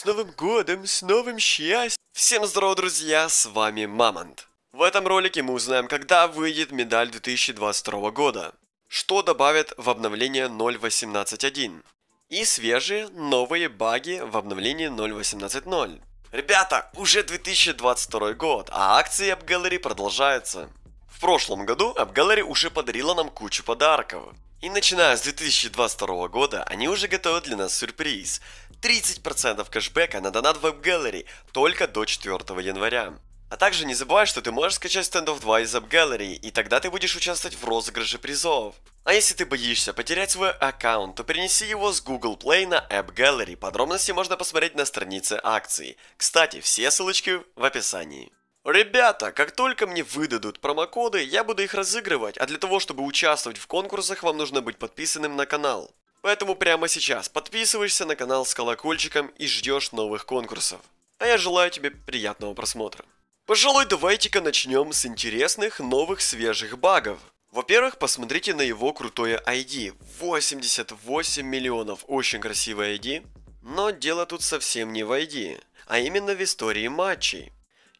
с Новым годом, с новым счастьем! Всем здорово, друзья, с вами Мамонт. В этом ролике мы узнаем, когда выйдет медаль 2022 года, что добавят в обновление 0.18.1 и свежие новые баги в обновлении 0.18.0. Ребята, уже 2022 год, а акции AppGallery продолжаются. В прошлом году AppGallery уже подарила нам кучу подарков. И начиная с 2022 года, они уже готовят для нас сюрприз. 30% кэшбэка на донат в AppGallery только до 4 января. А также не забывай, что ты можешь скачать стендов 2 из AppGallery и тогда ты будешь участвовать в розыгрыше призов. А если ты боишься потерять свой аккаунт, то перенеси его с Google Play на AppGallery. Подробности можно посмотреть на странице акции. Кстати, все ссылочки в описании. Ребята, как только мне выдадут промокоды, я буду их разыгрывать, а для того, чтобы участвовать в конкурсах, вам нужно быть подписанным на канал. Поэтому прямо сейчас подписываешься на канал с колокольчиком и ждешь новых конкурсов. А я желаю тебе приятного просмотра. Пожалуй, давайте-ка начнем с интересных новых свежих багов. Во-первых, посмотрите на его крутое ID. 88 миллионов, очень красивое ID. Но дело тут совсем не в ID, а именно в истории матчей.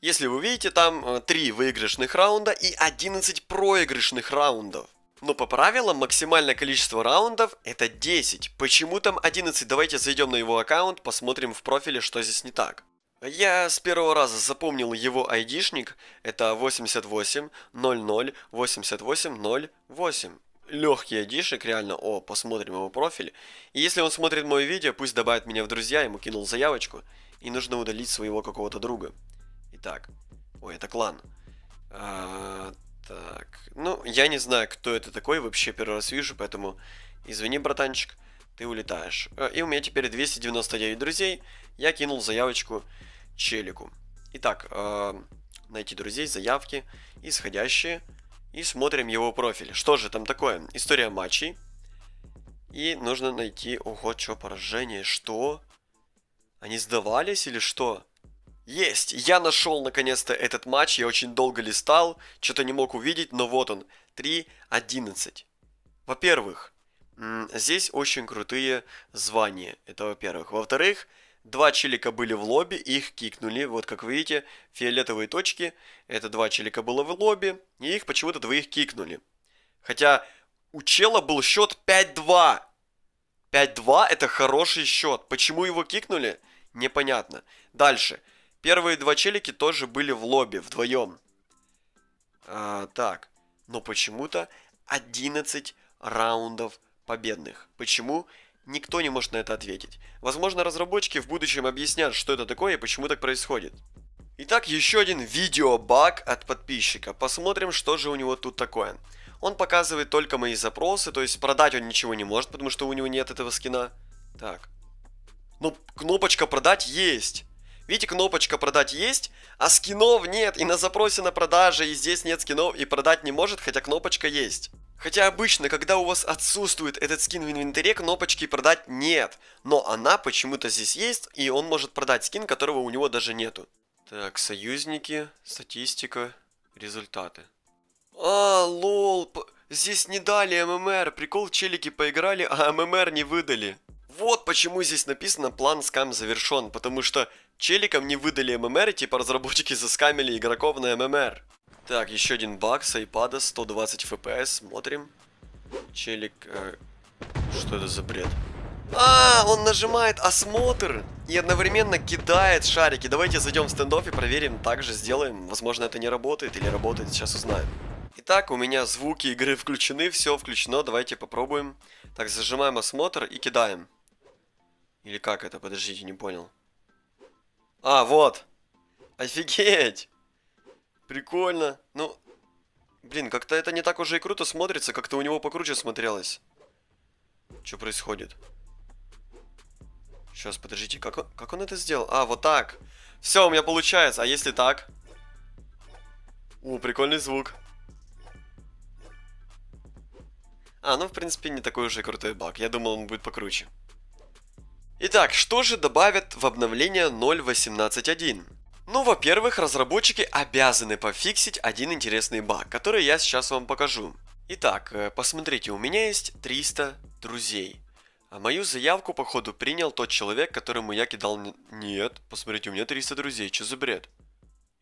Если вы видите, там 3 э, выигрышных раунда и 11 проигрышных раундов. Но по правилам максимальное количество раундов это 10. Почему там 11? Давайте зайдем на его аккаунт, посмотрим в профиле, что здесь не так. Я с первого раза запомнил его айдишник, это 88008808. Легкий айдишник, реально, о, посмотрим его профиль. И если он смотрит мое видео, пусть добавит меня в друзья, ему кинул заявочку, и нужно удалить своего какого-то друга. Итак. Ой, это клан. А, так. Ну, я не знаю, кто это такой. Вообще первый раз вижу, поэтому извини, братанчик. Ты улетаешь. Э, и у меня теперь 299 друзей. Я кинул заявочку челику. Итак, э, найти друзей, заявки, исходящие. И смотрим его профиль. Что же там такое? История матчей. И нужно найти... Ого, что, поражение? Что? Они сдавались или что? Есть! Я нашел наконец-то этот матч, я очень долго листал, что-то не мог увидеть, но вот он, 3.11. Во-первых, здесь очень крутые звания, это во-первых. Во-вторых, два челика были в лобби, их кикнули, вот как вы видите, фиолетовые точки, это два челика было в лобби, и их почему-то двоих кикнули. Хотя у чела был счет 5-2. 5-2 это хороший счет. Почему его кикнули? Непонятно. Дальше. Первые два челики тоже были в лобби, вдвоем. А, так, но почему-то 11 раундов победных. Почему? Никто не может на это ответить. Возможно, разработчики в будущем объяснят, что это такое и почему так происходит. Итак, еще один видеобаг от подписчика. Посмотрим, что же у него тут такое. Он показывает только мои запросы, то есть продать он ничего не может, потому что у него нет этого скина. Так. Ну, кнопочка продать есть. Видите, кнопочка продать есть, а скинов нет, и на запросе на продаже, и здесь нет скинов, и продать не может, хотя кнопочка есть. Хотя обычно, когда у вас отсутствует этот скин в инвентаре, кнопочки продать нет. Но она почему-то здесь есть, и он может продать скин, которого у него даже нету. Так, союзники, статистика, результаты. А, лол, здесь не дали ММР, прикол челики поиграли, а ММР не выдали. Вот почему здесь написано план скам завершен, потому что челикам не выдали ММР, и типа разработчики заскамили игроков на ММР. Так, еще один баг с айпада, 120 FPS, смотрим. Челик... Э, что это за бред? А, он нажимает осмотр и одновременно кидает шарики. Давайте зайдем в стендов и проверим, также сделаем. Возможно, это не работает или работает, сейчас узнаем. Итак, у меня звуки игры включены, все включено, давайте попробуем. Так, зажимаем осмотр и кидаем. Или как это? Подождите, не понял. А, вот. Офигеть. Прикольно. Ну, блин, как-то это не так уже и круто смотрится, как-то у него покруче смотрелось. Что происходит? Сейчас, подождите, как он, как он это сделал? А, вот так. Все, у меня получается. А если так? О, прикольный звук. А, ну, в принципе, не такой уже крутой баг. Я думал, он будет покруче. Итак, что же добавят в обновление 0.18.1? Ну, во-первых, разработчики обязаны пофиксить один интересный баг, который я сейчас вам покажу. Итак, э, посмотрите, у меня есть 300 друзей. А мою заявку, походу, принял тот человек, которому я кидал... Нет, посмотрите, у меня 300 друзей, что за бред?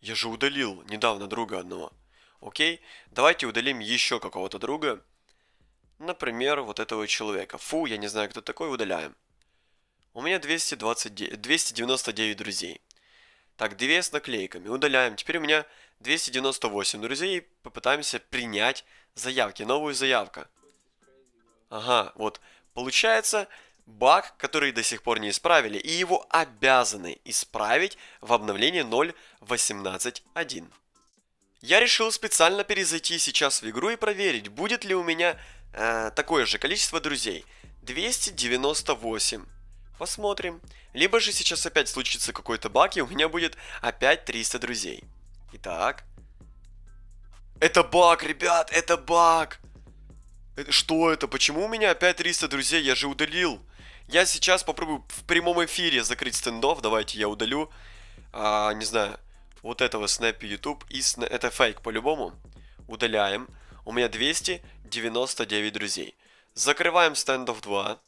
Я же удалил недавно друга одного. Окей, давайте удалим еще какого-то друга. Например, вот этого человека. Фу, я не знаю, кто такой, удаляем. У меня 220, 299 друзей. Так, 2 с наклейками. Удаляем. Теперь у меня 298 друзей. Попытаемся принять заявки. Новую заявку. Ага, вот. Получается баг, который до сих пор не исправили. И его обязаны исправить в обновлении 0.18.1. Я решил специально перезайти сейчас в игру и проверить, будет ли у меня э, такое же количество друзей. 298. Посмотрим. Либо же сейчас опять случится какой-то баг, и у меня будет опять 300 друзей. Итак. Это баг, ребят, это баг! Э, что это? Почему у меня опять 300 друзей? Я же удалил. Я сейчас попробую в прямом эфире закрыть стендов. Давайте я удалю. А, не знаю. Вот этого Snappy YouTube. И сна... Это фейк по-любому. Удаляем. У меня 299 друзей. Закрываем стендов 2.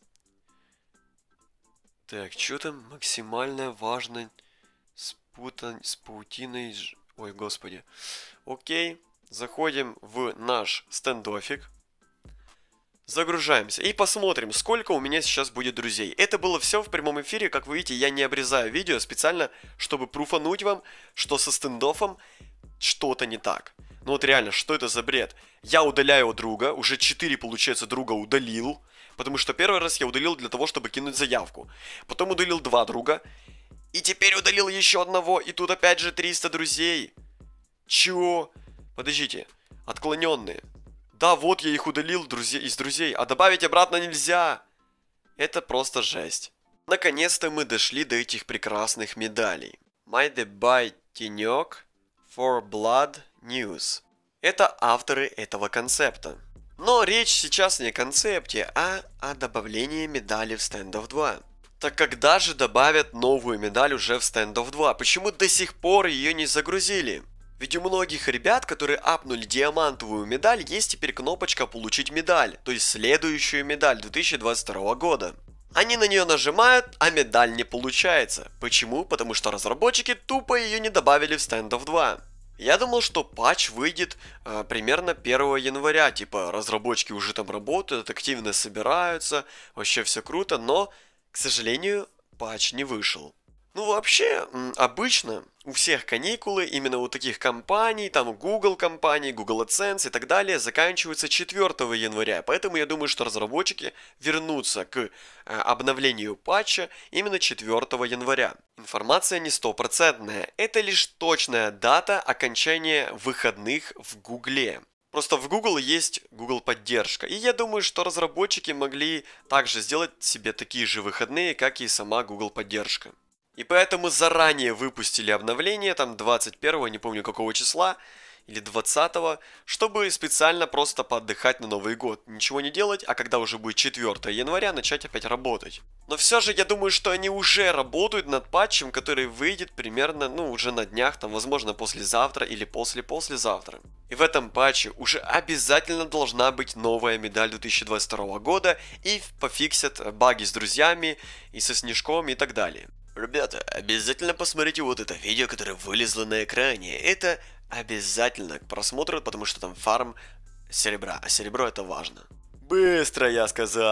Так, что там максимально важно с, с паутиной... Ой, господи. Окей, заходим в наш стендофик. Загружаемся и посмотрим, сколько у меня сейчас будет друзей. Это было все в прямом эфире. Как вы видите, я не обрезаю видео специально, чтобы пруфануть вам, что со стендофом что-то не так. Ну вот реально, что это за бред? Я удаляю друга, уже 4, получается, друга удалил потому что первый раз я удалил для того, чтобы кинуть заявку. Потом удалил два друга. И теперь удалил еще одного, и тут опять же 300 друзей. Чего? Подождите, отклоненные. Да, вот я их удалил друзей, из друзей, а добавить обратно нельзя. Это просто жесть. Наконец-то мы дошли до этих прекрасных медалей. My Debye Тенек for Blood News. Это авторы этого концепта. Но речь сейчас не о концепте, а о добавлении медали в Standoff 2. Так когда же добавят новую медаль уже в Standoff 2? Почему до сих пор ее не загрузили? Ведь у многих ребят, которые апнули диамантовую медаль, есть теперь кнопочка «Получить медаль», то есть следующую медаль 2022 года. Они на нее нажимают, а медаль не получается. Почему? Потому что разработчики тупо ее не добавили в Standoff 2. Я думал, что патч выйдет э, примерно 1 января, типа разработчики уже там работают, активно собираются, вообще все круто, но, к сожалению, патч не вышел. Ну вообще, обычно у всех каникулы, именно у таких компаний, там у Google компаний, Google AdSense и так далее, заканчиваются 4 января. Поэтому я думаю, что разработчики вернутся к э, обновлению патча именно 4 января. Информация не стопроцентная, это лишь точная дата окончания выходных в Гугле. Просто в Google есть Google поддержка. И я думаю, что разработчики могли также сделать себе такие же выходные, как и сама Google поддержка. И поэтому заранее выпустили обновление, там 21-го, не помню какого числа, или 20-го, чтобы специально просто поотдыхать на Новый год, ничего не делать, а когда уже будет 4 января, начать опять работать. Но все же я думаю, что они уже работают над патчем, который выйдет примерно, ну, уже на днях, там, возможно, послезавтра или после-послезавтра. И в этом патче уже обязательно должна быть новая медаль 2022 года и пофиксят баги с друзьями и со снежком и так далее. Ребята, обязательно посмотрите вот это видео, которое вылезло на экране. Это обязательно к просмотру, потому что там фарм серебра, а серебро это важно. Быстро я сказал.